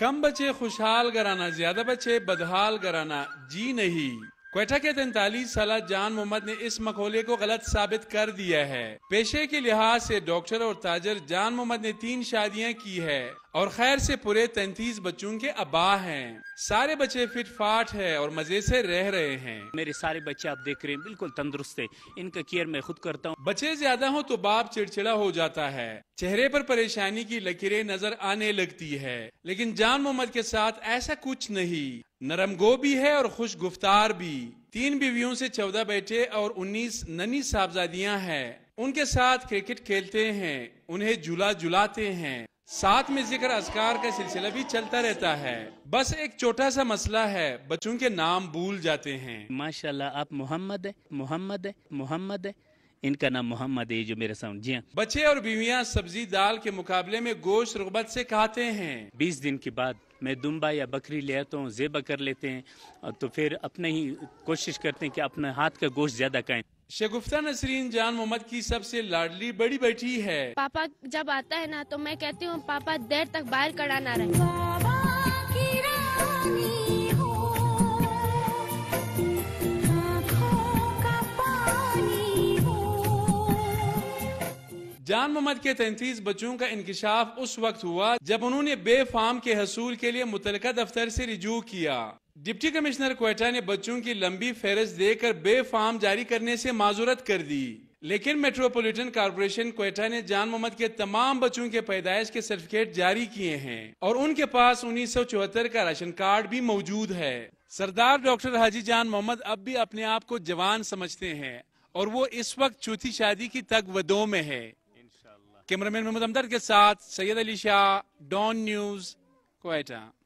कम बचे खुशहाल घराना ज्यादा बचे बदहाल घराना जी नहीं कोयटा के तैतालीस साल जान मोहम्मद ने इस मखोले को गलत साबित कर दिया है पेशे के लिहाज से डॉक्टर और ताजर जान मोहम्मद ने तीन शादियां की है और खैर से पूरे तैतीस बच्चों के अबा हैं सारे बच्चे फिट फाट है और मजे से रह रहे हैं मेरे सारे बच्चे आप देख रहे हैं बिल्कुल तंदुरुस्त है इनका केयर मैं खुद करता हूँ बच्चे ज्यादा हो तो बाप चिड़चिड़ा हो जाता है चेहरे पर परेशानी की लकीरें नजर आने लगती है लेकिन जान मोहम्मद के साथ ऐसा कुछ नहीं नरम गो भी है और खुश गुफ्तार भी तीन बीवियों से चौदह बेटे और उन्नीस ननी साहबजादियाँ हैं उनके साथ क्रिकेट खेलते हैं उन्हें झूला झुलाते हैं साथ में जिक्र असकार का सिलसिला भी चलता रहता है बस एक छोटा सा मसला है बच्चों के नाम भूल जाते हैं माशाल्लाह आप मोहम्मद मोहम्मद मोहम्मद इनका नाम मोहम्मद है जो मेरे सामने जी हाँ। बच्चे और बीविया सब्जी दाल के मुकाबले में गोश्त रुबत से खाते हैं बीस दिन के बाद मैं दुम्बा या बकरी ले आता हूँ जेबा कर लेते हैं तो फिर अपने ही कोशिश करते हैं कि अपने हाथ का गोश्त ज्यादा खाएं शेगुफ्ता नसरीन जान मोहम्मद की सबसे लाडली बड़ी बेटी है पापा जब आता है ना तो मैं कहती हूँ पापा देर तक बाहर कड़ा ना रहे जान मोहम्मद के तैतीस बच्चों का इंकशाफ उस वक्त हुआ जब उन्होंने बेफाम के हसूल के लिए मुतल दफ्तर ऐसी रिजू किया डिप्टी कमिश्नर कोयटा ने बच्चों की लंबी फहरिस्त देकर बेफाम जारी करने ऐसी माजूरत कर दी लेकिन मेट्रोपोलिटन कारपोरेशन कोयटा ने जान मोहम्मद के तमाम बच्चों के पैदाइश के सर्टिफिकेट जारी किए हैं और उनके पास उन्नीस सौ चौहत्तर का राशन कार्ड भी मौजूद है सरदार डॉक्टर हाजी जान मोहम्मद अब भी अपने आप को जवान समझते हैं और वो इस वक्त चौथी शादी की तक वदों में है कैमरामैन मोहम्मद अमदर के साथ सैयद अली शाह डॉन न्यूज़ कोयटा